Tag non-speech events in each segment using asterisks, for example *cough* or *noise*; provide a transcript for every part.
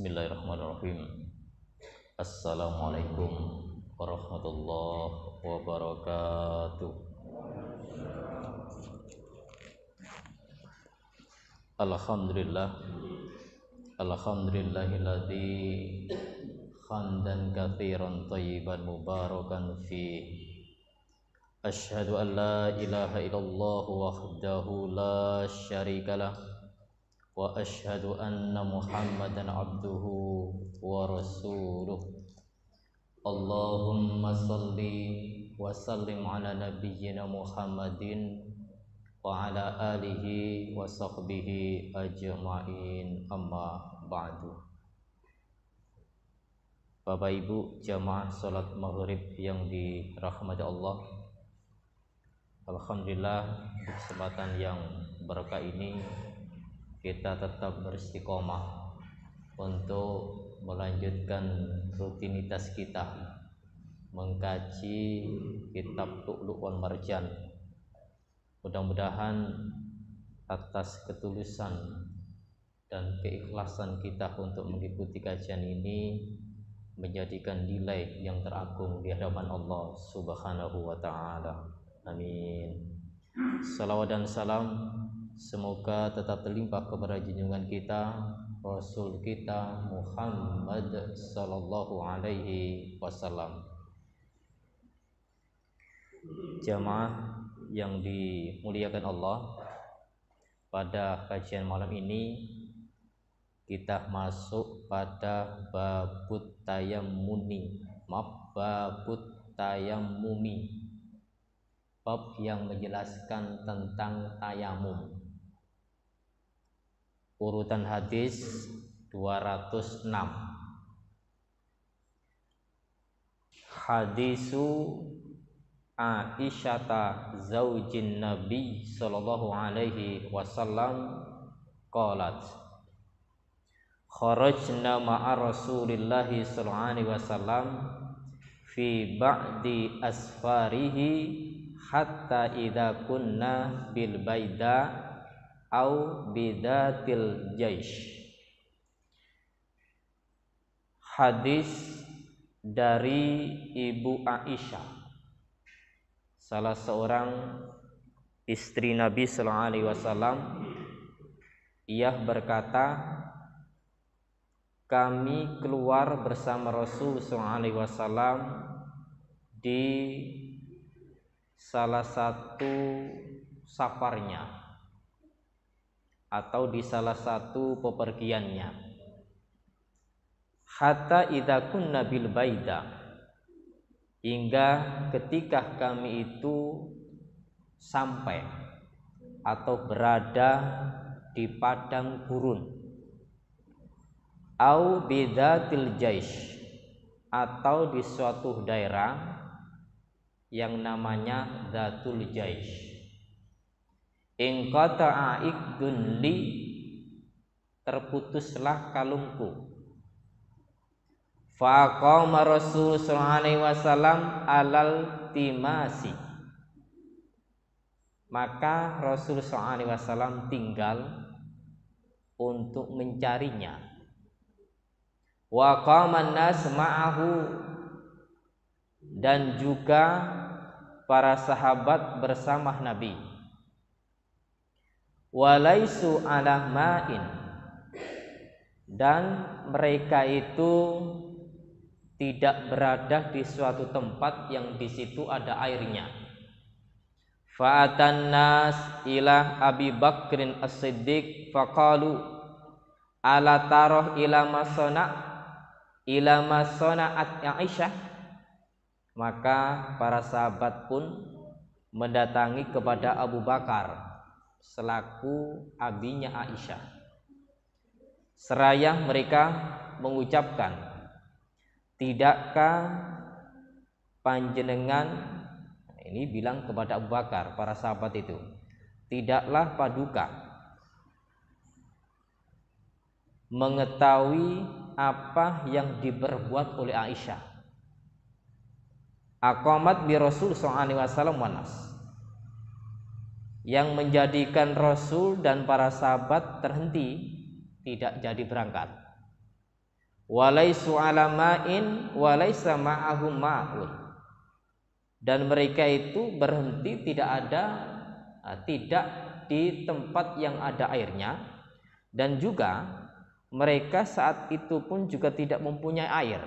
Bismillahirrahmanirrahim. Assalamualaikum warahmatullahi wabarakatuh. Alhamdulillah. Alhamdulillahilladzi hamdan kathiran thayyiban mubarakan fi Ashhadu an la ilaha illallah wahdahu la syarika وأشهد أن محمدا عبده ورسوله اللهم صل وسلم على نبينا محمد وعلى آله وصحبه أجمعين أما بعد Bapak Ibu jamaah salat maghrib yang dirahmati Allah Alhamdulillah kesempatan yang berkah ini kita tetap beristiqomah untuk melanjutkan rutinitas kita mengkaji kitab Lu'lu' wal Marjan mudah-mudahan atas ketulusan dan keikhlasan kita untuk mengikuti kajian ini menjadikan nilai yang teragung di hadapan Allah Subhanahu wa taala. Amin. Salawat dan salam Semoga tetap terlimpah kepada junjungan kita, Rasul kita Muhammad sallallahu alaihi wasallam. Jamaah yang dimuliakan Allah, pada kajian malam ini kita masuk pada babut tayammuni, maaf babut tayammumi. Bab yang menjelaskan tentang tayamum urutan hadis 206 hadisu Aisyata zaujin Nabi sallallahu alaihi wasallam qalat Kharajna ma'a Rasulillahi sallallahu alaihi wasallam fi ba'di asfarihi hatta idza kunna bil baida au bidatil jaish hadis dari Ibu Aisyah salah seorang istri Nabi sallallahu alaihi wasallam ia berkata kami keluar bersama Rasul SAW di salah satu safarnya atau di salah satu pepergiannya hatta idza kunna bil baida hingga ketika kami itu sampai atau berada di padang gurun au bidatil jaish atau di suatu daerah yang namanya Datul Jaish In qata'a ikdun li terputuslah kalungku. Faqama Rasul sallallahu alaihi wasallam alal timasi. Maka Rasul sallallahu alaihi wasallam tinggal untuk mencarinya. Wa qaman semaahu ma'ahu dan juga para sahabat bersama Nabi walaisu ala ma'in dan mereka itu tidak berada di suatu tempat yang di situ ada airnya. Fa'atan nas ila Abi Bakrin As-Siddiq faqalu ala taroh ila masona ila at Aisyah maka para sahabat pun mendatangi kepada Abu Bakar selaku abinya Aisyah. Seraya mereka mengucapkan, "Tidakkah panjenengan ini bilang kepada Abu Bakar para sahabat itu, tidaklah paduka mengetahui apa yang diperbuat oleh Aisyah." Akomat bi Rasul sallallahu alaihi wasallam yang menjadikan Rasul dan para sahabat terhenti tidak jadi berangkat. Walaisu walaisa ma'ahum Dan mereka itu berhenti tidak ada eh, tidak di tempat yang ada airnya dan juga mereka saat itu pun juga tidak mempunyai air.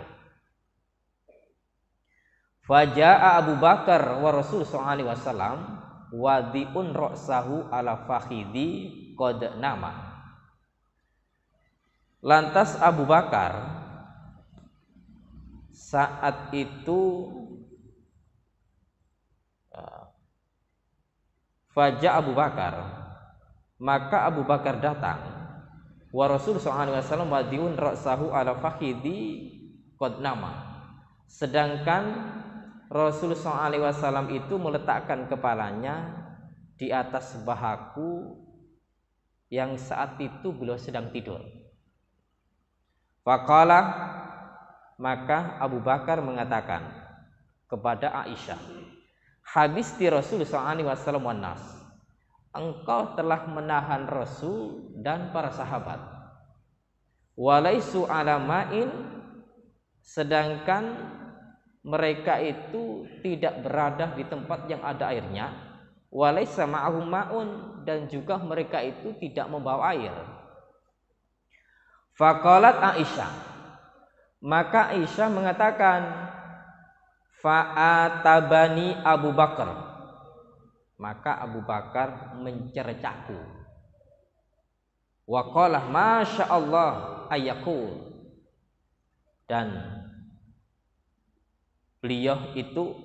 Faja'a Abu Bakar wa Rasul sallallahu alaihi wasallam wadiun roksahu ala fakhidi kod nama lantas Abu Bakar saat itu Faja Abu Bakar maka Abu Bakar datang wa Rasul sallallahu alaihi wasallam wadiun roksahu ala fakhidi kod nama sedangkan Rasul SAW itu meletakkan kepalanya di atas bahaku yang saat itu beliau sedang tidur. Fakala maka Abu Bakar mengatakan kepada Aisyah, "Habis di Rasul SAW nas, engkau telah menahan Rasul dan para sahabat. Walaisu alamain sedangkan mereka itu tidak berada di tempat yang ada airnya walai sama ma'un dan juga mereka itu tidak membawa air faqalat Aisyah maka Aisyah mengatakan fa'atabani Abu Bakar maka Abu Bakar mencercaku waqalah masya Allah ayakul dan beliau itu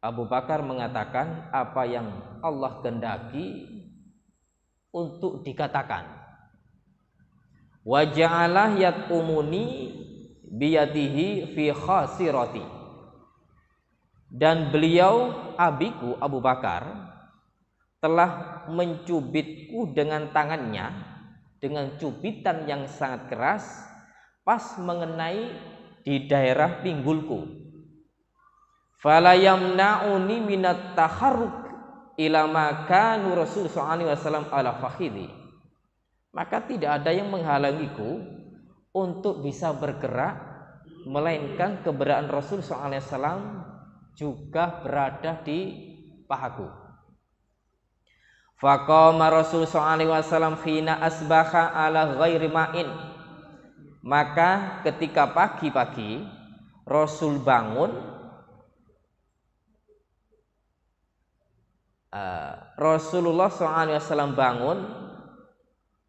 Abu Bakar mengatakan apa yang Allah kehendaki untuk dikatakan. Wa ja'alah umuni biyadihi fi khasirati. Dan beliau abiku Abu Bakar telah mencubitku dengan tangannya dengan cubitan yang sangat keras pas mengenai di daerah pinggulku fala yamna'uni minat taharruk ila maka nur Rasul sallallahu wasallam ala fakhidi maka tidak ada yang menghalangiku untuk bisa bergerak melainkan keberadaan Rasul sallallahu wasallam juga berada di pahaku Faqama Rasul sallallahu wasallam khina asbaha ala ghairi ma'in maka ketika pagi-pagi Rasul bangun Eh, Rasulullah SAW bangun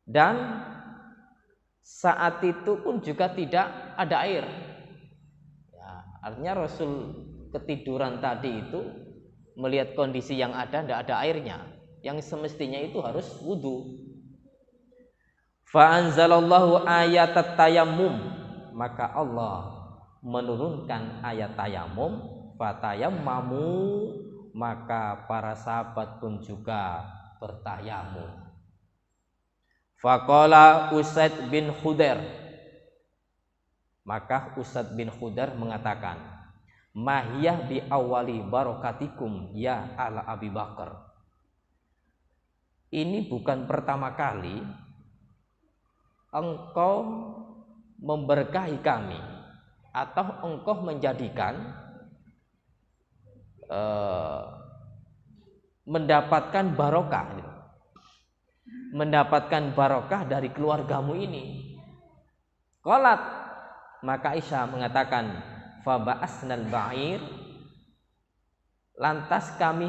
dan saat itu pun juga tidak ada air. Ya, artinya Rasul ketiduran tadi itu melihat kondisi yang ada tidak ada airnya. Yang semestinya itu harus wudhu. Fa'anzalallahu ayat tayammum. Maka Allah menurunkan ayat tayamum. Fatayammamu maka para sahabat pun juga bertayamum. Fakola Usaid bin Khudair. Maka Usaid bin Khudair mengatakan, Mahiyah bi awali barokatikum ya ala Abi Bakar. Ini bukan pertama kali engkau memberkahi kami atau engkau menjadikan Eh, mendapatkan barokah gitu. mendapatkan barokah dari keluargamu ini kolat maka Isa mengatakan faba'asnal ba'ir lantas kami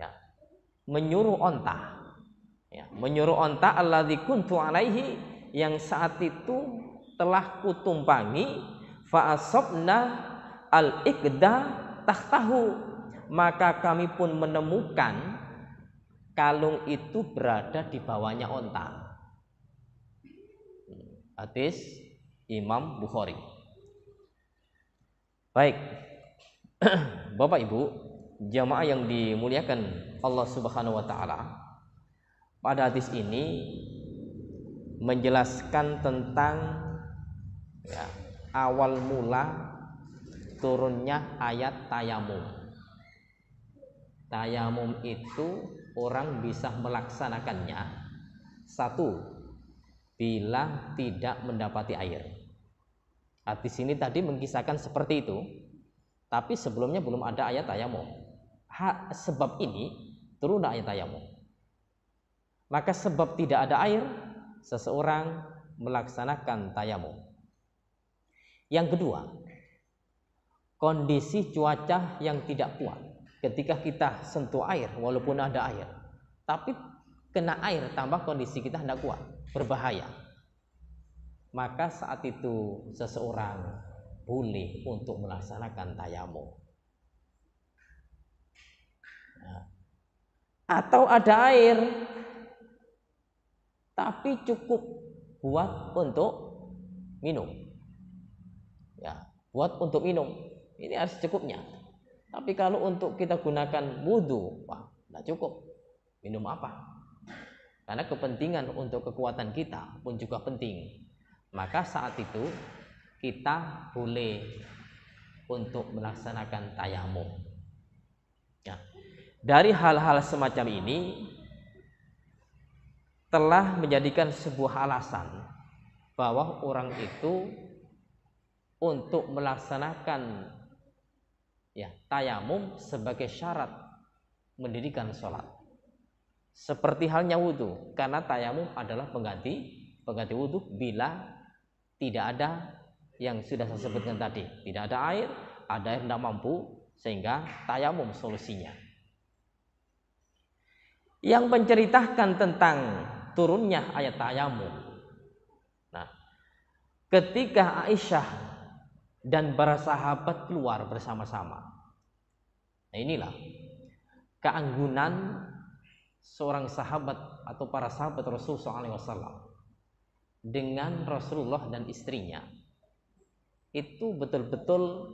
ya, menyuruh onta ya, menyuruh onta alladzi kuntu alaihi yang saat itu telah kutumpangi fa'asobna al-ikda tahtahu maka kami pun menemukan kalung itu berada di bawahnya onta. Hadis Imam Bukhari. Baik. *clears throat* Bapak Ibu, jamaah yang dimuliakan Allah Subhanahu wa taala. Pada hadis ini menjelaskan tentang ya, awal mula turunnya ayat tayamum tayamum itu orang bisa melaksanakannya satu bila tidak mendapati air. Ah, di sini tadi mengisahkan seperti itu, tapi sebelumnya belum ada ayat tayamum. Ha, sebab ini turun ayat tayamum. Maka sebab tidak ada air, seseorang melaksanakan tayamum. Yang kedua, kondisi cuaca yang tidak kuat ketika kita sentuh air walaupun ada air tapi kena air tambah kondisi kita tidak kuat berbahaya maka saat itu seseorang boleh untuk melaksanakan tayamu nah. atau ada air tapi cukup buat untuk minum ya buat untuk minum ini harus cukupnya tapi kalau untuk kita gunakan wudhu, wah, tidak cukup. Minum apa? Karena kepentingan untuk kekuatan kita pun juga penting. Maka saat itu kita boleh untuk melaksanakan tayamum. Ya. Dari hal-hal semacam ini telah menjadikan sebuah alasan bahwa orang itu untuk melaksanakan ya tayamum sebagai syarat mendirikan sholat seperti halnya wudhu karena tayamum adalah pengganti pengganti wudhu bila tidak ada yang sudah saya sebutkan tadi tidak ada air ada air tidak mampu sehingga tayamum solusinya yang menceritakan tentang turunnya ayat tayamum nah ketika Aisyah dan para sahabat keluar bersama-sama. Nah inilah keanggunan seorang sahabat atau para sahabat Rasulullah SAW dengan Rasulullah dan istrinya itu betul-betul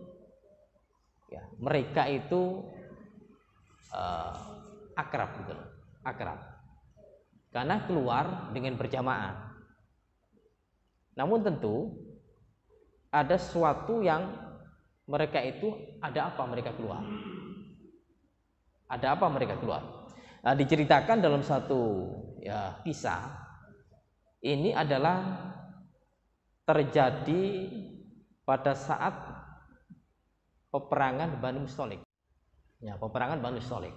ya, mereka itu uh, akrab betul, gitu akrab karena keluar dengan berjamaah namun tentu ada sesuatu yang mereka itu ada apa mereka keluar ada apa mereka keluar nah, diceritakan dalam satu ya, kisah ini adalah terjadi pada saat peperangan Bani Mustolik ya peperangan Bani Mustolik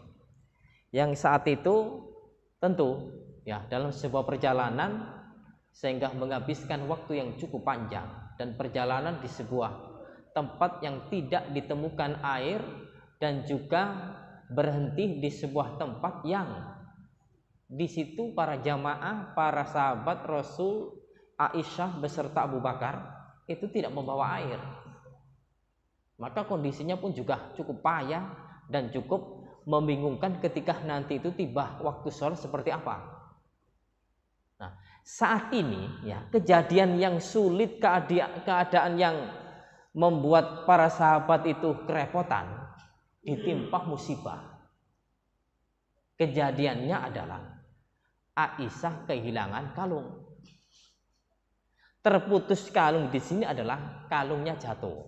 yang saat itu tentu ya dalam sebuah perjalanan sehingga menghabiskan waktu yang cukup panjang dan perjalanan di sebuah tempat yang tidak ditemukan air dan juga berhenti di sebuah tempat yang di situ para jamaah, para sahabat Rasul Aisyah beserta Abu Bakar itu tidak membawa air. Maka kondisinya pun juga cukup payah dan cukup membingungkan ketika nanti itu tiba waktu sholat seperti apa saat ini ya kejadian yang sulit keadaan yang membuat para sahabat itu kerepotan ditimpa musibah kejadiannya adalah Aisyah kehilangan kalung terputus kalung di sini adalah kalungnya jatuh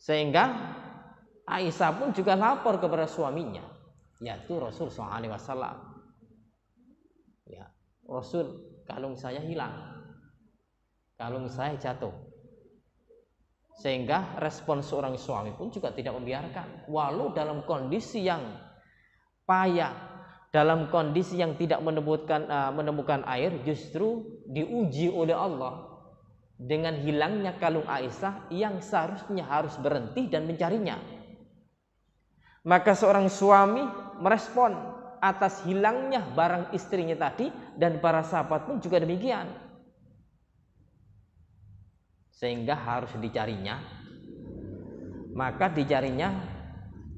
sehingga Aisyah pun juga lapor kepada suaminya yaitu Rasul SAW Rasul, kalung saya hilang. Kalung saya jatuh. Sehingga respon seorang suami pun juga tidak membiarkan. Walau dalam kondisi yang payah, dalam kondisi yang tidak menemukan uh, menemukan air justru diuji oleh Allah dengan hilangnya kalung Aisyah yang seharusnya harus berhenti dan mencarinya. Maka seorang suami merespon atas hilangnya barang istrinya tadi dan para sahabat pun juga demikian. Sehingga harus dicarinya. Maka dicarinya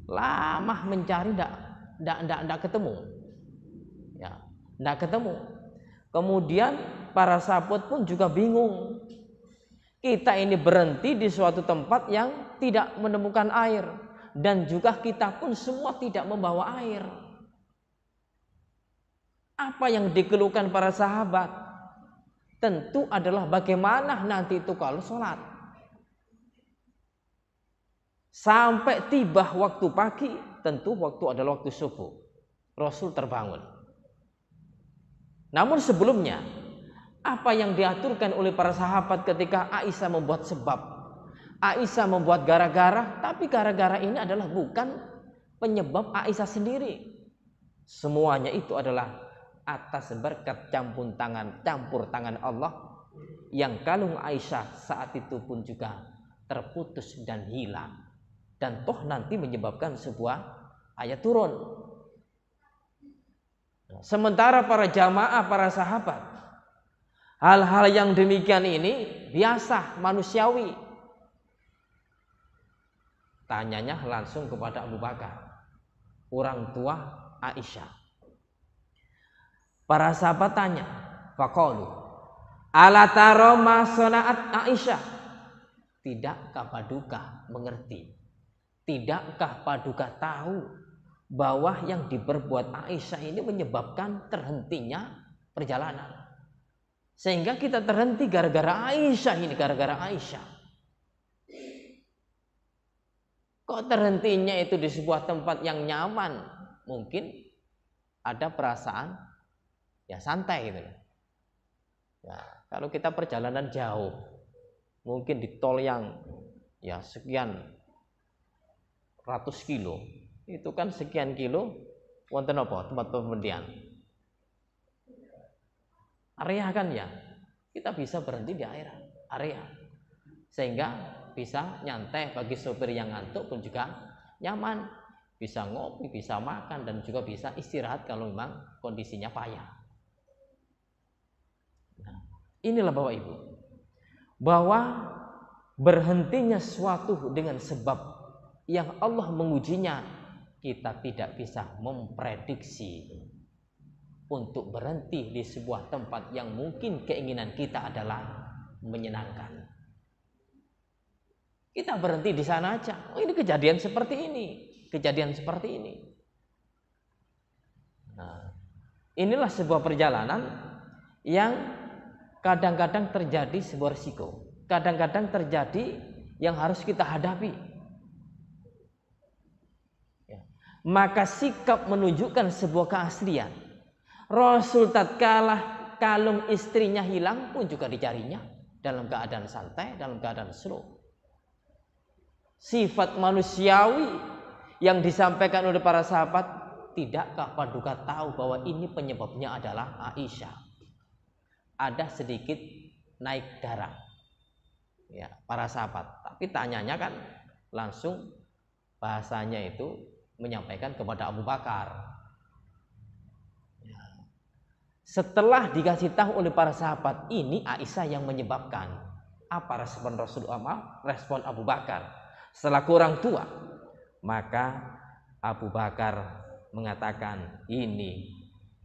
lama mencari tidak tidak tidak tidak ketemu. Ya, tidak ketemu. Kemudian para sahabat pun juga bingung. Kita ini berhenti di suatu tempat yang tidak menemukan air dan juga kita pun semua tidak membawa air apa yang dikeluhkan para sahabat? Tentu adalah bagaimana nanti itu kalau sholat. Sampai tiba waktu pagi, tentu waktu adalah waktu subuh. Rasul terbangun. Namun sebelumnya, apa yang diaturkan oleh para sahabat ketika Aisyah membuat sebab Aisyah membuat gara-gara, tapi gara-gara ini adalah bukan penyebab Aisyah sendiri. Semuanya itu adalah atas berkat campur tangan campur tangan Allah yang kalung Aisyah saat itu pun juga terputus dan hilang dan toh nanti menyebabkan sebuah ayat turun sementara para jamaah para sahabat hal-hal yang demikian ini biasa manusiawi tanyanya langsung kepada Abu Bakar orang tua Aisyah Para sahabat tanya, Fakolu, ala taro sonaat Aisyah? Tidakkah paduka mengerti? Tidakkah paduka tahu bahwa yang diperbuat Aisyah ini menyebabkan terhentinya perjalanan? Sehingga kita terhenti gara-gara Aisyah ini, gara-gara Aisyah. Kok terhentinya itu di sebuah tempat yang nyaman? Mungkin ada perasaan ya santai gitu ya kalau kita perjalanan jauh mungkin di tol yang ya sekian ratus kilo itu kan sekian kilo wonten apa tempat pemberhentian area kan ya kita bisa berhenti di air area sehingga bisa nyantai bagi sopir yang ngantuk pun juga nyaman bisa ngopi bisa makan dan juga bisa istirahat kalau memang kondisinya payah Inilah Bapak Ibu. Bahwa berhentinya suatu dengan sebab yang Allah mengujinya, kita tidak bisa memprediksi untuk berhenti di sebuah tempat yang mungkin keinginan kita adalah menyenangkan. Kita berhenti di sana aja. Oh, ini kejadian seperti ini, kejadian seperti ini. Nah, inilah sebuah perjalanan yang kadang-kadang terjadi sebuah risiko, kadang-kadang terjadi yang harus kita hadapi. Ya. Maka sikap menunjukkan sebuah keaslian. Rasul tatkala kalung istrinya hilang pun juga dicarinya dalam keadaan santai, dalam keadaan slow. Sifat manusiawi yang disampaikan oleh para sahabat tidakkah paduka tahu bahwa ini penyebabnya adalah Aisyah ada sedikit naik darah ya para sahabat tapi tanyanya kan langsung bahasanya itu menyampaikan kepada Abu Bakar ya. setelah dikasih tahu oleh para sahabat ini Aisyah yang menyebabkan apa respon Rasulullah Umar respon Abu Bakar selaku orang tua maka Abu Bakar mengatakan ini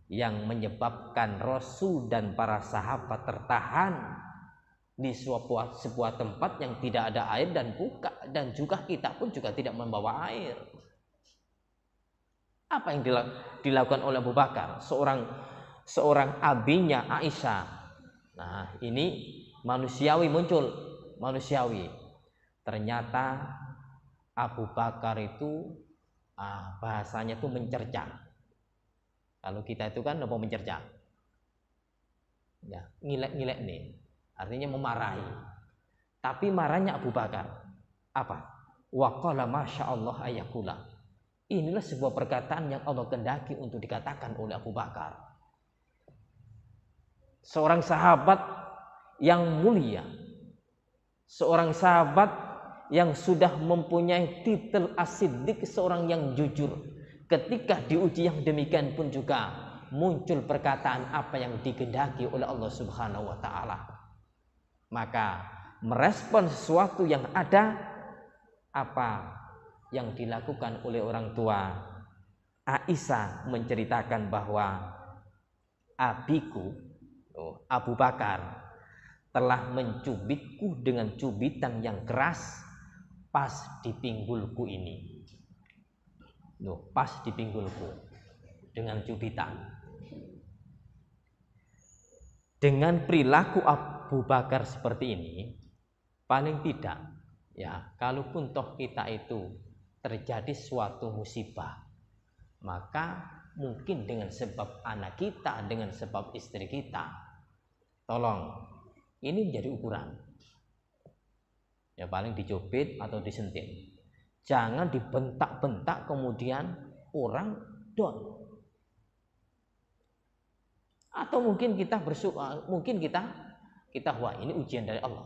yang menyebabkan Rasul dan para sahabat tertahan di sebuah, sebuah tempat yang tidak ada air dan buka dan juga kita pun juga tidak membawa air. Apa yang dilakukan oleh Abu Bakar? Seorang seorang abinya Aisyah. Nah, ini manusiawi muncul, manusiawi. Ternyata Abu Bakar itu ah, bahasanya itu mencercah. Kalau kita itu kan nopo mencerca. Ya, ngilek-ngilek nih. Artinya memarahi. Tapi marahnya Abu Bakar. Apa? Wa masya Allah ayakula. Inilah sebuah perkataan yang Allah kendaki untuk dikatakan oleh Abu Bakar. Seorang sahabat yang mulia, seorang sahabat yang sudah mempunyai titel asidik seorang yang jujur ketika diuji yang demikian pun juga muncul perkataan apa yang digendaki oleh Allah Subhanahu wa taala. Maka merespon sesuatu yang ada apa yang dilakukan oleh orang tua Aisyah menceritakan bahwa abiku oh, Abu Bakar telah mencubitku dengan cubitan yang keras pas di pinggulku ini Loh, pas di pinggulku dengan cubitan Dengan perilaku Abu Bakar seperti ini, paling tidak ya, kalaupun toh kita itu terjadi suatu musibah, maka mungkin dengan sebab anak kita, dengan sebab istri kita. Tolong, ini menjadi ukuran. Ya paling dicubit atau disentil. Jangan dibentak-bentak kemudian orang down. Atau mungkin kita bersuka mungkin kita kita wah ini ujian dari Allah.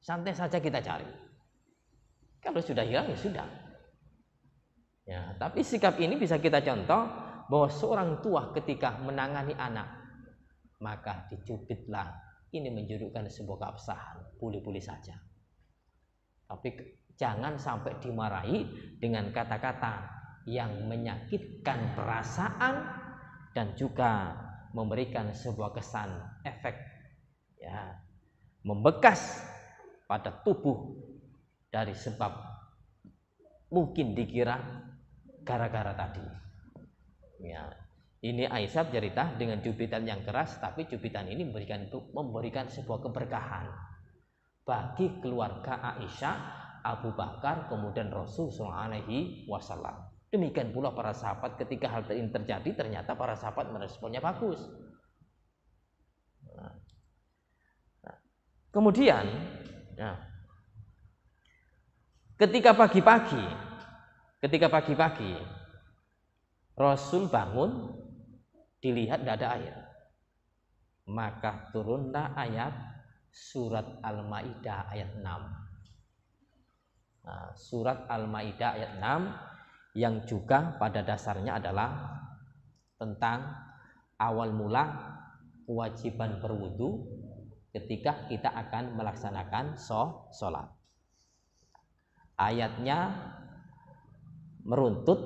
Santai saja kita cari. Kalau sudah hilang ya sudah. Ya, tapi sikap ini bisa kita contoh bahwa seorang tua ketika menangani anak maka dicubitlah ini menjurukkan sebuah keabsahan pulih-pulih saja tapi Jangan sampai dimarahi dengan kata-kata yang menyakitkan perasaan dan juga memberikan sebuah kesan efek ya membekas pada tubuh dari sebab mungkin dikira gara-gara tadi ya ini Aisyah cerita dengan cubitan yang keras tapi cubitan ini memberikan memberikan sebuah keberkahan bagi keluarga Aisyah Abu Bakar, kemudian Rasul Alaihi Wasallam. Demikian pula para sahabat ketika hal ini terjadi, ternyata para sahabat meresponnya bagus. Nah. Nah. Kemudian, nah, ketika pagi-pagi, ketika pagi-pagi, Rasul bangun, dilihat tidak ada air. Maka turunlah ayat surat Al-Ma'idah ayat 6 Nah, surat Al-Maidah ayat 6 yang juga pada dasarnya adalah tentang awal mula kewajiban berwudu ketika kita akan melaksanakan sholat. Ayatnya meruntut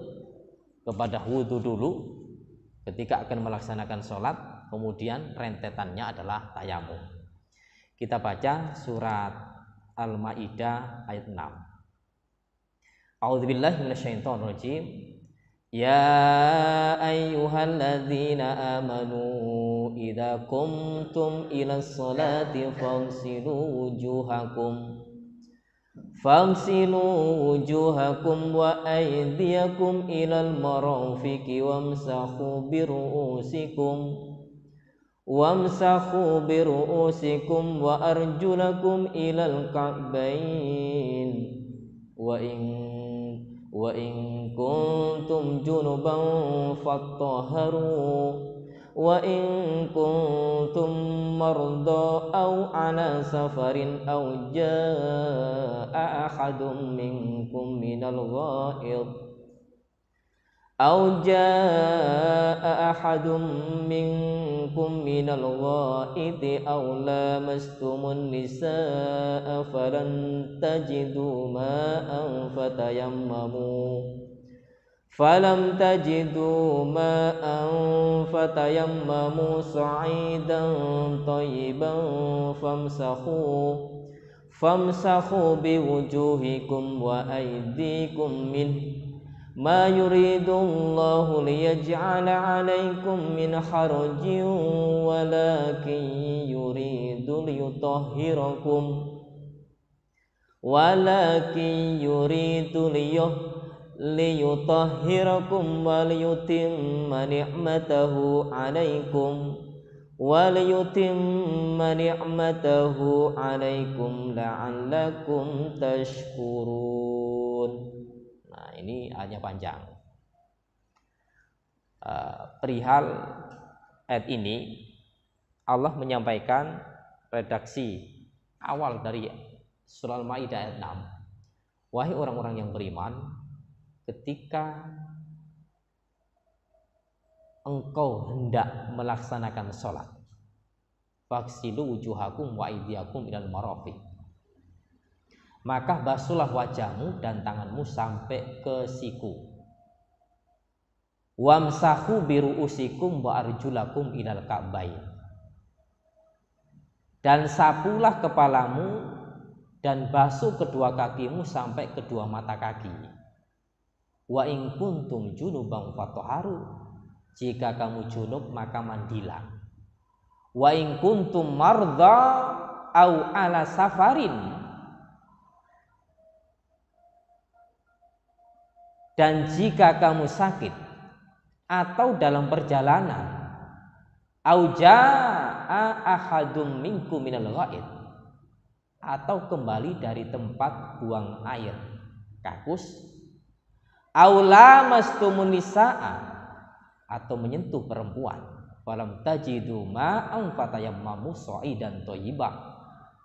kepada wudu dulu ketika akan melaksanakan sholat, kemudian rentetannya adalah tayamum. Kita baca surat Al-Ma'idah ayat 6. أعوذ بالله من الشيطان الرجيم يا أيها الذين آمنوا إذا قمتم إلى الصلاة فاغسلوا وجوهكم فاغسلوا وجوهكم وأيديكم إلى المرافق وامسحوا برؤوسكم وامسحوا برؤوسكم وأرجلكم إلى الكعبين وإن wa in kuntum junuban fattaharu wa in kuntum marda aw ala safarin aw jaa ahadun minkum minal ghaidh أو جاء أحد منكم من الغائط أو لامستم النساء فلن تجدوا ماء فتيمموا فلم تجدوا ماء فتيمموا صعيدا طيبا فامسخوا فامسخوا بوجوهكم وأيديكم منه ما يريد الله ليجعل عليكم من حرج ولكن يريد ليطهركم ولكن يريد ليطهركم وليتم نعمته عليكم وليتم نعمته عليكم لعلكم تشكرون ini hanya panjang uh, perihal ayat ini Allah menyampaikan redaksi awal dari surah Al-Maidah ayat 6 wahai orang-orang yang beriman ketika engkau hendak melaksanakan sholat faksilu wujuhakum wa ilal marafiq maka basuhlah wajahmu dan tanganmu sampai ke siku. Wamsahu biru usikum wa arjulakum ilal ka'bain. Dan sapulah kepalamu dan basuh kedua kakimu sampai kedua mata kaki. Wa in kuntum junubang fatoharu. Jika kamu junub maka mandilah. Wa in kuntum mardha au ala safarin Dan jika kamu sakit atau dalam perjalanan auja ahadum minku minal ghaid atau kembali dari tempat buang air kakus aula mastumun atau menyentuh perempuan falam tajidu ma'an fatayammamu dan thayyiban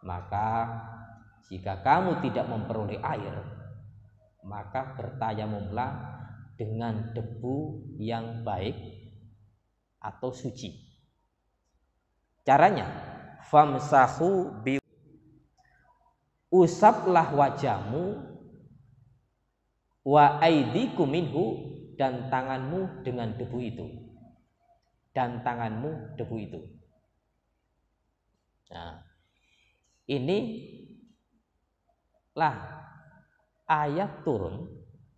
maka jika kamu tidak memperoleh air maka bertayamumlah dengan debu yang baik atau suci. Caranya, famsahu bi usaplah wajahmu wa aidikum minhu dan tanganmu dengan debu itu dan tanganmu debu itu nah ini lah ayat turun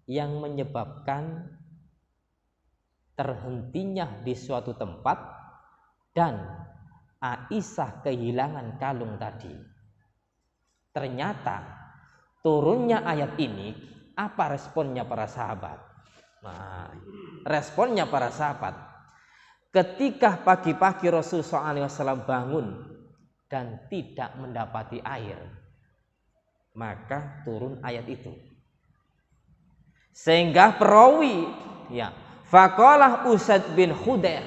yang menyebabkan terhentinya di suatu tempat dan Aisyah kehilangan kalung tadi. Ternyata turunnya ayat ini apa responnya para sahabat? Nah, responnya para sahabat ketika pagi-pagi Rasul SAW bangun dan tidak mendapati air maka turun ayat itu sehingga perawi ya faqalah Usad bin Khudair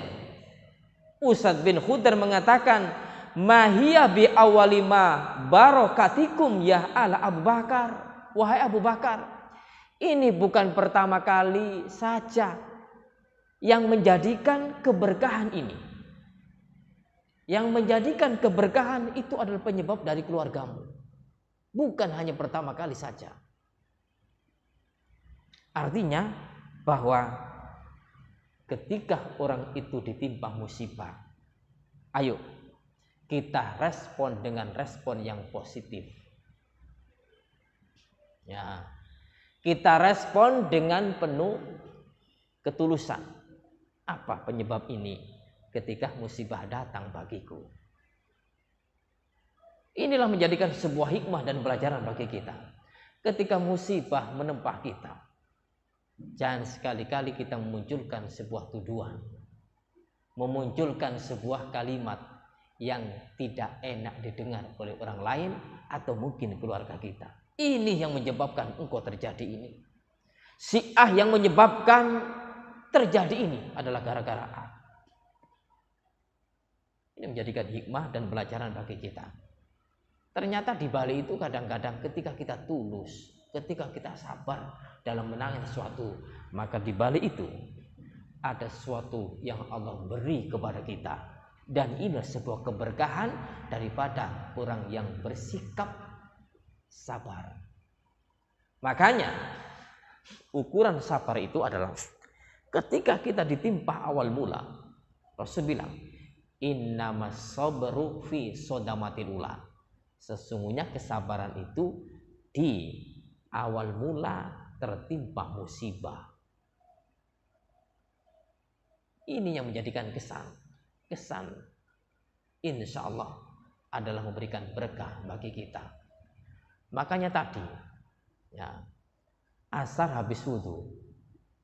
Usad bin Khudair mengatakan "Mahiyah bi awalima barokatikum ya ala Abu Bakar wahai Abu Bakar ini bukan pertama kali saja yang menjadikan keberkahan ini yang menjadikan keberkahan itu adalah penyebab dari keluargamu Bukan hanya pertama kali saja. Artinya bahwa ketika orang itu ditimpa musibah, ayo kita respon dengan respon yang positif. Ya. Kita respon dengan penuh ketulusan. Apa penyebab ini ketika musibah datang bagiku? Inilah menjadikan sebuah hikmah dan pelajaran bagi kita. Ketika musibah menempah kita, jangan sekali-kali kita memunculkan sebuah tuduhan, memunculkan sebuah kalimat yang tidak enak didengar oleh orang lain atau mungkin keluarga kita. Ini yang menyebabkan engkau terjadi ini. Si A yang menyebabkan terjadi ini adalah gara-gara A. Ini menjadikan hikmah dan pelajaran bagi kita. Ternyata di balik itu kadang-kadang ketika kita tulus, ketika kita sabar dalam menangani sesuatu, maka di balik itu ada sesuatu yang Allah beri kepada kita. Dan ini sebuah keberkahan daripada orang yang bersikap sabar. Makanya ukuran sabar itu adalah ketika kita ditimpa awal mula. Rasul bilang, innamas sabru fi sodamatil ula Sesungguhnya kesabaran itu di awal mula tertimpa musibah. Ini yang menjadikan kesan. Kesan insya Allah adalah memberikan berkah bagi kita. Makanya tadi ya, asar habis wudhu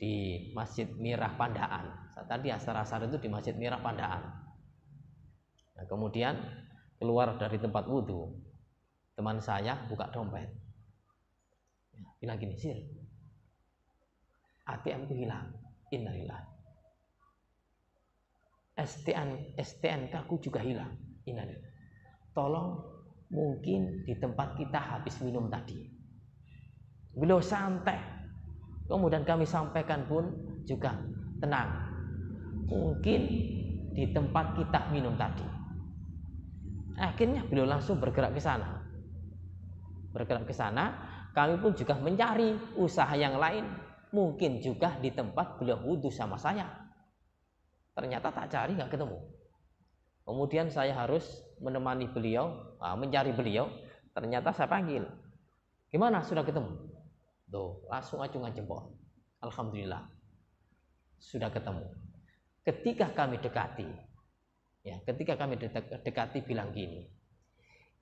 di Masjid Mirah Pandaan. Tadi asar-asar itu di Masjid Mirah Pandaan. Nah, kemudian keluar dari tempat wudhu teman saya buka dompet bilang gini sir ATM itu hilang innalillah STN STNK ku juga hilang innalillah tolong mungkin di tempat kita habis minum tadi beliau santai kemudian kami sampaikan pun juga tenang mungkin di tempat kita minum tadi akhirnya beliau langsung bergerak ke sana bergerak ke sana, kami pun juga mencari usaha yang lain. Mungkin juga di tempat beliau wudhu sama saya. Ternyata tak cari nggak ketemu. Kemudian saya harus menemani beliau, ah, mencari beliau. Ternyata saya panggil. Gimana sudah ketemu? Tuh, langsung acungan jempol. Alhamdulillah. Sudah ketemu. Ketika kami dekati, ya, ketika kami dekati bilang gini,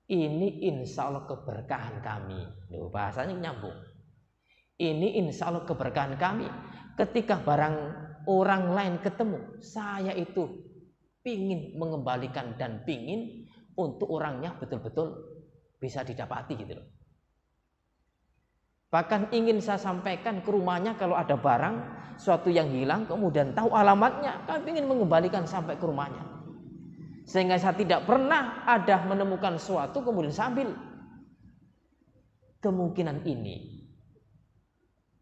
ini insya Allah keberkahan kami. Loh, bahasanya nyambung. Ini insya Allah keberkahan kami. Ketika barang orang lain ketemu, saya itu pingin mengembalikan dan pingin untuk orangnya betul-betul bisa didapati gitu loh. Bahkan ingin saya sampaikan ke rumahnya kalau ada barang suatu yang hilang kemudian tahu alamatnya, kami ingin mengembalikan sampai ke rumahnya. Sehingga saya tidak pernah ada menemukan suatu kemudian sambil kemungkinan ini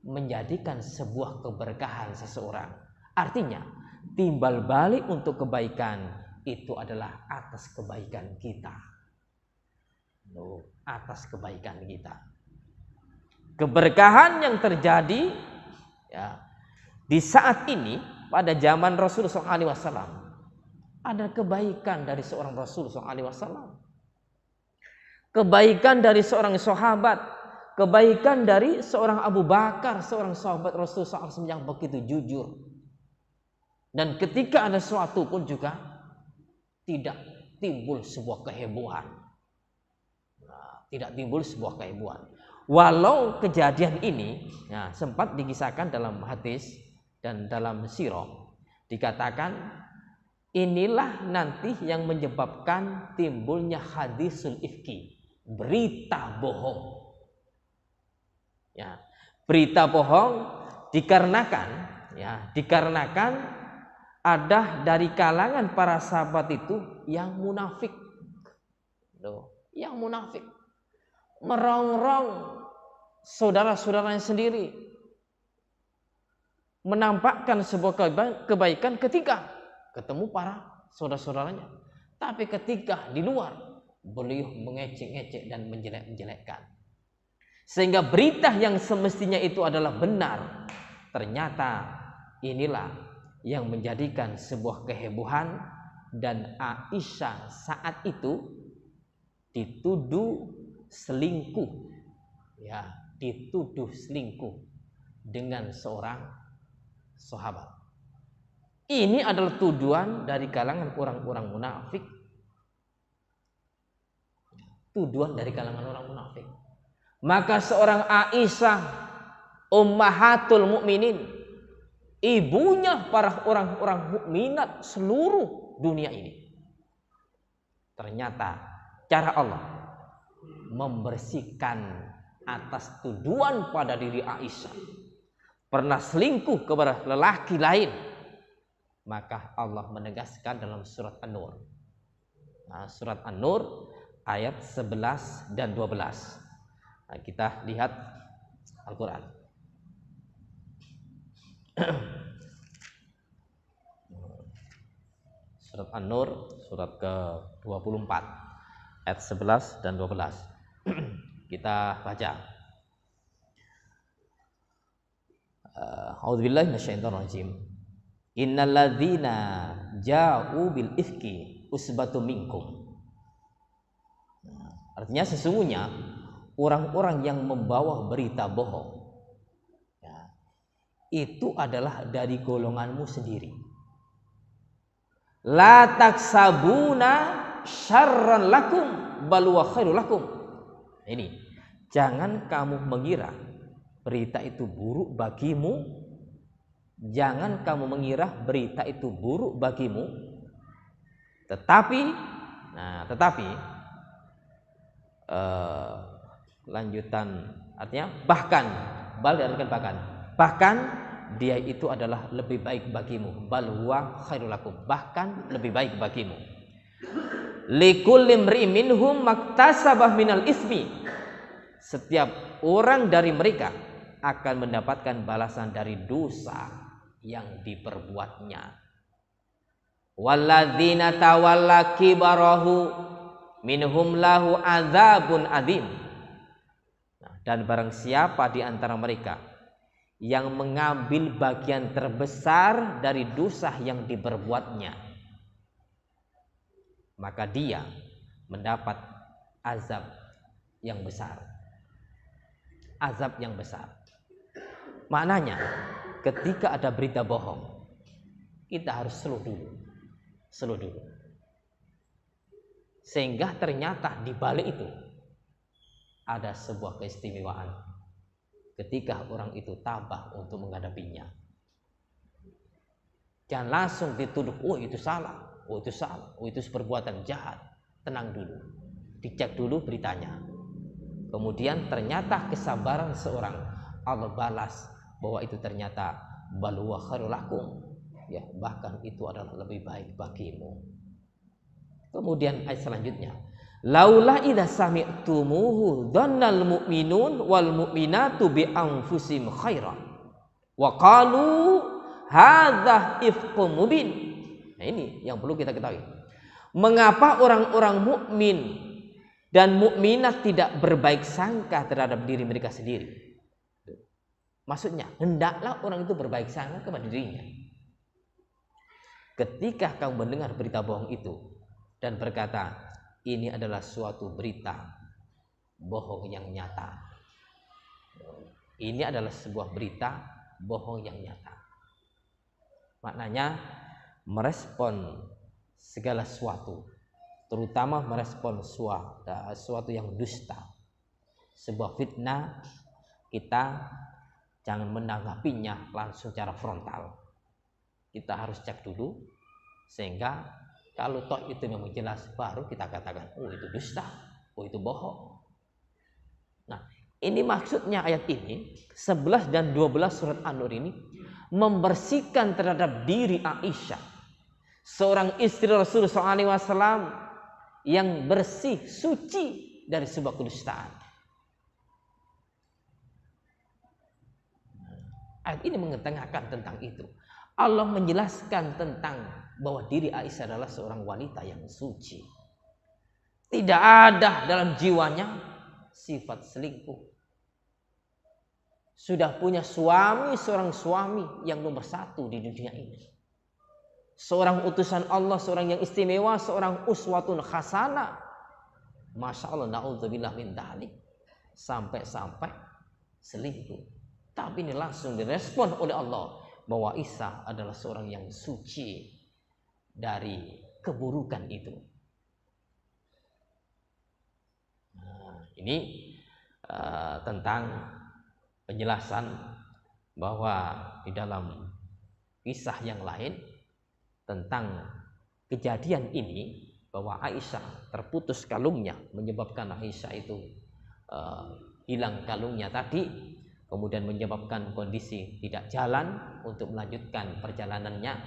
menjadikan sebuah keberkahan seseorang. Artinya, timbal balik untuk kebaikan itu adalah atas kebaikan kita. atas kebaikan kita. Keberkahan yang terjadi ya, di saat ini pada zaman Rasulullah SAW ada kebaikan dari seorang Rasul SAW. Kebaikan dari seorang sahabat, kebaikan dari seorang Abu Bakar, seorang sahabat Rasul SAW yang begitu jujur. Dan ketika ada sesuatu pun juga tidak timbul sebuah kehebohan. Nah, tidak timbul sebuah kehebohan. Walau kejadian ini nah, sempat dikisahkan dalam hadis dan dalam sirah dikatakan Inilah nanti yang menyebabkan timbulnya hadisul ifki, berita bohong. Ya, berita bohong dikarenakan ya, dikarenakan ada dari kalangan para sahabat itu yang munafik. Loh, yang munafik merongrong saudara-saudaranya sendiri menampakkan sebuah kebaikan ketika ketemu para saudara-saudaranya. Tapi ketika di luar, beliau mengecek-ngecek dan menjelek-menjelekkan. Sehingga berita yang semestinya itu adalah benar. Ternyata inilah yang menjadikan sebuah kehebohan dan Aisyah saat itu dituduh selingkuh. Ya, dituduh selingkuh dengan seorang sahabat. Ini adalah tuduhan dari kalangan orang-orang munafik. Tuduhan dari kalangan orang munafik. Maka seorang Aisyah, ummahatul mukminin, ibunya para orang-orang mukminat seluruh dunia ini. Ternyata cara Allah membersihkan atas tuduhan pada diri Aisyah. Pernah selingkuh kepada lelaki lain maka Allah menegaskan dalam surat An-Nur. Nah, surat An-Nur ayat 11 dan 12. Nah, kita lihat Al-Qur'an. *clears throat* surat An-Nur surat ke-24 ayat 11 dan 12. *clears throat* kita baca. أعوذ بالله من الشيطان الرجيم Innaladzina ja'u bil ifki usbatu minkum. Nah, artinya sesungguhnya orang-orang yang membawa berita bohong ya, itu adalah dari golonganmu sendiri. La taksabuna syarran lakum bal lakum. Nah, ini jangan kamu mengira berita itu buruk bagimu jangan hmm. kamu mengira berita itu buruk bagimu tetapi nah tetapi uh, lanjutan artinya bahkan bal diartikan bahkan bahkan dia itu adalah lebih baik bagimu bal huwa khairul bahkan lebih baik bagimu likulli riminhum maktasabah minal ismi setiap orang dari mereka akan mendapatkan balasan dari dosa yang diperbuatnya. Walladzina tawalla kibarahu minhum lahu azabun adzim. Nah, dan barang siapa di antara mereka yang mengambil bagian terbesar dari dosa yang diperbuatnya, maka dia mendapat azab yang besar. Azab yang besar. Maknanya ketika ada berita bohong kita harus selalu dulu slow dulu sehingga ternyata di balik itu ada sebuah keistimewaan ketika orang itu tabah untuk menghadapinya jangan langsung dituduh oh itu salah oh itu salah oh itu perbuatan jahat tenang dulu dicek dulu beritanya kemudian ternyata kesabaran seorang Allah balas bahwa itu ternyata balwa kharulakum ya bahkan itu adalah lebih baik bagimu kemudian ayat selanjutnya laula idza sami'tumuhu dhannal mu'minun wal mu'minatu bi anfusihim khairan wa qalu hadza ifkum mubin nah ini yang perlu kita ketahui mengapa orang-orang mukmin dan mukminat tidak berbaik sangka terhadap diri mereka sendiri Maksudnya, hendaklah orang itu berbaik sangka kepada dirinya. Ketika kamu mendengar berita bohong itu dan berkata, ini adalah suatu berita bohong yang nyata. Ini adalah sebuah berita bohong yang nyata. Maknanya, merespon segala sesuatu, terutama merespon suatu, eh, suatu yang dusta, sebuah fitnah, kita jangan menanggapinya langsung secara frontal kita harus cek dulu sehingga kalau toh itu memang jelas baru kita katakan oh itu dusta oh itu bohong nah ini maksudnya ayat ini 11 dan 12 surat An-Nur ini membersihkan terhadap diri Aisyah seorang istri Rasulullah SAW yang bersih suci dari sebuah kedustaan Ayat ini mengetengahkan tentang itu. Allah menjelaskan tentang bahwa diri Aisyah adalah seorang wanita yang suci. Tidak ada dalam jiwanya sifat selingkuh. Sudah punya suami, seorang suami yang nomor satu di dunia ini. Seorang utusan Allah, seorang yang istimewa, seorang uswatun khasana. Masya Allah, na'udzubillah min dalik. Sampai-sampai selingkuh. Tapi ini langsung direspon oleh Allah bahwa Isa adalah seorang yang suci dari keburukan itu. Nah, ini uh, tentang penjelasan bahwa di dalam kisah yang lain tentang kejadian ini bahwa Aisyah terputus kalungnya menyebabkan Aisyah itu uh, hilang kalungnya tadi kemudian menyebabkan kondisi tidak jalan untuk melanjutkan perjalanannya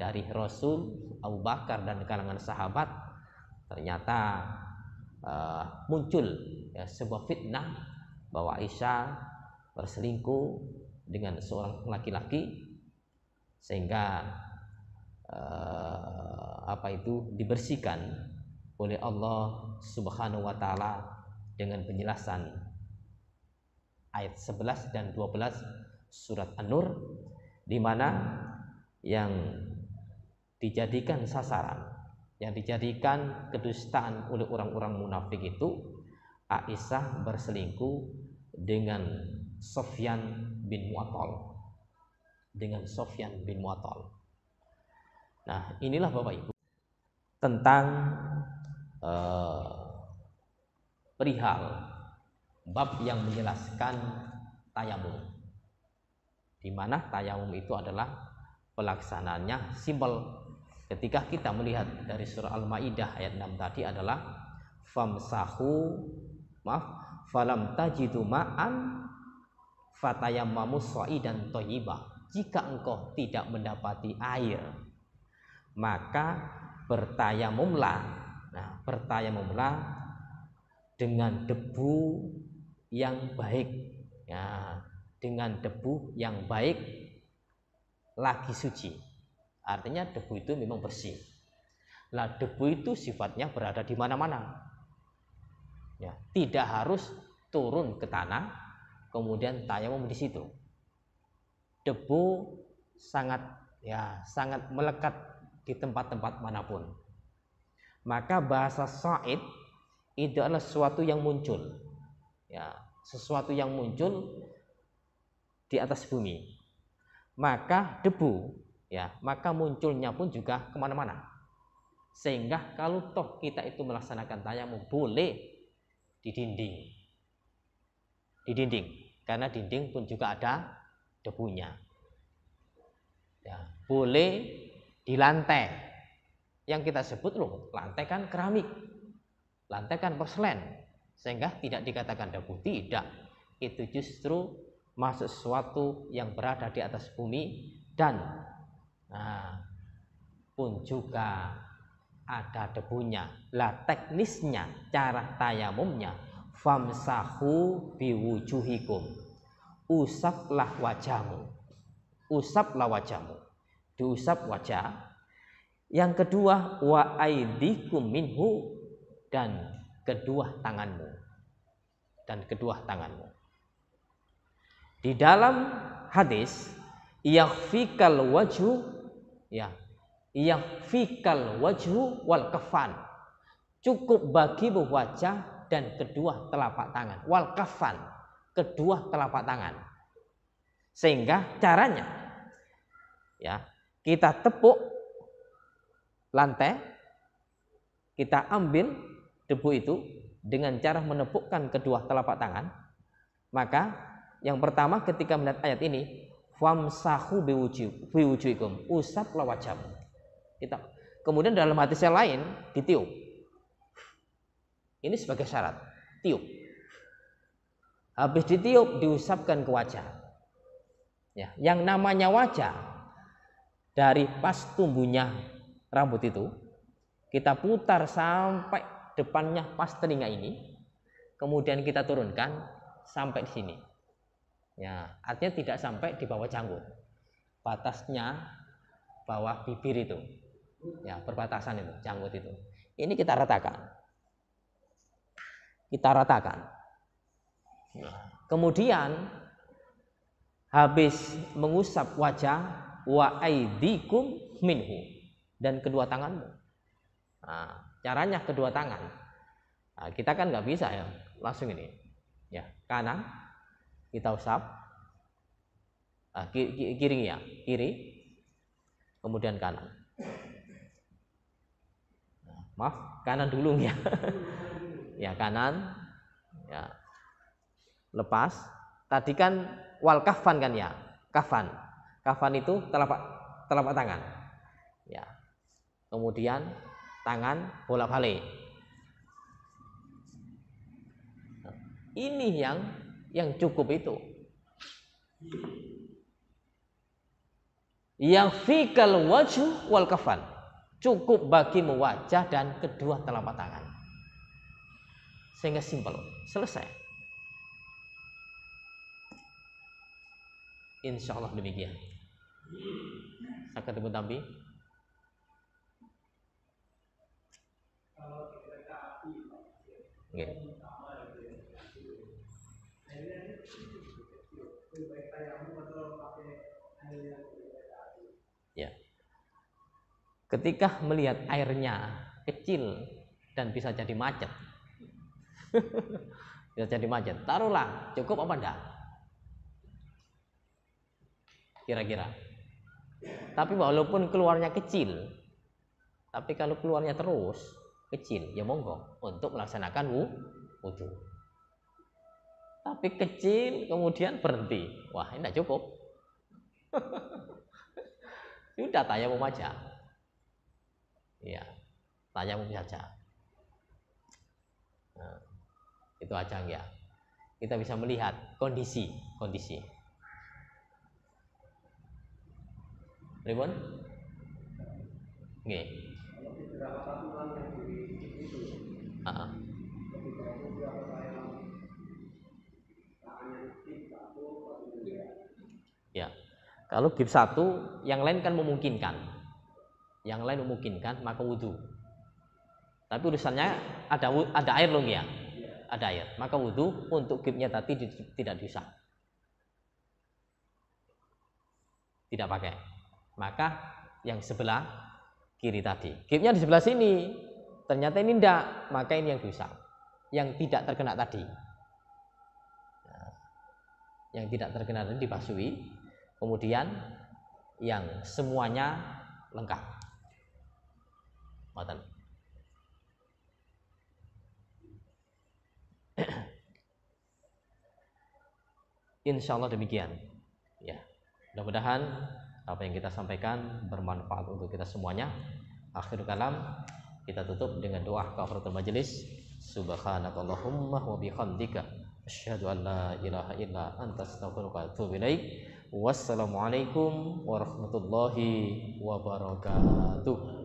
dari Rasul Abu Bakar dan kalangan sahabat ternyata uh, muncul ya, sebuah fitnah bahwa Aisyah berselingkuh dengan seorang laki-laki sehingga uh, apa itu dibersihkan oleh Allah Subhanahu wa taala dengan penjelasan ayat 11 dan 12 surat An-Nur di mana yang dijadikan sasaran yang dijadikan kedustaan oleh orang-orang munafik itu Aisyah berselingkuh dengan Sofyan bin Muatol. dengan Sofyan bin Muatol nah inilah Bapak Ibu tentang uh, perihal bab yang menjelaskan tayamum. Di mana tayamum itu adalah pelaksanaannya simbol Ketika kita melihat dari surah Al-Maidah ayat 6 tadi adalah famsahu maaf falam tajidu ma'an fatayammamu dan thayyibah. Jika engkau tidak mendapati air, maka bertayamumlah. Nah, bertayamumlah dengan debu yang baik ya dengan debu yang baik lagi suci artinya debu itu memang bersih lah debu itu sifatnya berada di mana-mana ya tidak harus turun ke tanah kemudian tayamum di situ debu sangat ya sangat melekat di tempat-tempat manapun maka bahasa sa'id itu adalah sesuatu yang muncul ya sesuatu yang muncul di atas bumi maka debu ya maka munculnya pun juga kemana-mana sehingga kalau toh kita itu melaksanakan tayamum boleh di dinding di dinding karena dinding pun juga ada debunya ya, boleh di lantai yang kita sebut loh lantai kan keramik lantai kan porselen sehingga tidak dikatakan debu tidak itu justru masuk sesuatu yang berada di atas bumi dan nah, pun juga ada debunya lah teknisnya cara tayamumnya famsahu biwujuhikum usaplah wajahmu usaplah wajahmu diusap wajah yang kedua wa minhu dan kedua tanganmu dan kedua tanganmu. Di dalam hadis, fikal wajhu ya, fikal wajhu wal kafan. Cukup bagi wajah dan kedua telapak tangan. Wal kafan, kedua telapak tangan. Sehingga caranya ya, kita tepuk lantai, kita ambil debu itu, dengan cara menepukkan kedua telapak tangan, maka yang pertama ketika melihat ayat ini, famsahu biwujuikum, usaplah wajahmu. Kita gitu. kemudian dalam hadis yang lain ditiup. Ini sebagai syarat, tiup. Habis ditiup diusapkan ke wajah. Ya, yang namanya wajah dari pas tumbuhnya rambut itu kita putar sampai depannya pas telinga ini, kemudian kita turunkan sampai di sini. Ya, artinya tidak sampai di bawah janggut. Batasnya bawah bibir itu. Ya, perbatasan itu, janggut itu. Ini kita ratakan. Kita ratakan. Ya. Kemudian habis mengusap wajah wa aidikum minhu dan kedua tanganmu. Nah, Caranya kedua tangan. Nah, kita kan nggak bisa ya, langsung ini. Ya, kanan kita usap. Nah, kiri, kiri ya, kiri. Kemudian kanan. Nah, maaf, kanan dulu ya. *laughs* ya, kanan. Ya. Lepas. Tadi kan wal kafan kan ya, kafan. Kafan itu telapak telapak tangan. Ya. Kemudian tangan bola balik Ini yang yang cukup itu. Yang fikal wajuh wal kafan. Cukup bagi wajah dan kedua telapak tangan. Sehingga simpel, selesai. Insya Allah demikian. Saya ketemu Iya. Ya. Ketika melihat airnya kecil dan bisa jadi macet. *laughs* bisa jadi macet. Taruhlah, cukup apa enggak? Kira-kira. Tapi walaupun keluarnya kecil, tapi kalau keluarnya terus, kecil, ya monggo untuk melaksanakan wudhu. Tapi kecil kemudian berhenti. Wah, ini tidak cukup. *laughs* Sudah tanya mau aja. Iya, tanya saja. Nah, itu aja ya. Kita bisa melihat kondisi, kondisi. Ribon? Nggih ya kalau gips satu yang lain kan memungkinkan yang lain memungkinkan maka wudhu tapi urusannya ada ada air loh ya ada air maka wudhu untuk gipsnya tadi tidak bisa tidak pakai maka yang sebelah kiri tadi gipsnya di sebelah sini Ternyata ini tidak, maka ini yang dosa. Yang tidak terkena tadi. Nah, yang tidak terkena tadi dipasui. Kemudian yang semuanya lengkap. Matan. *clears throat* Insya Allah demikian. Ya, mudah-mudahan apa yang kita sampaikan bermanfaat untuk kita semuanya. Akhir kalam. Kita tutup dengan doa kafaratul majelis. Subhanakallahumma wa bihamdika asyhadu an la ilaha illa anta astaghfiruka wa atubu ilaik. Wassalamualaikum warahmatullahi wabarakatuh.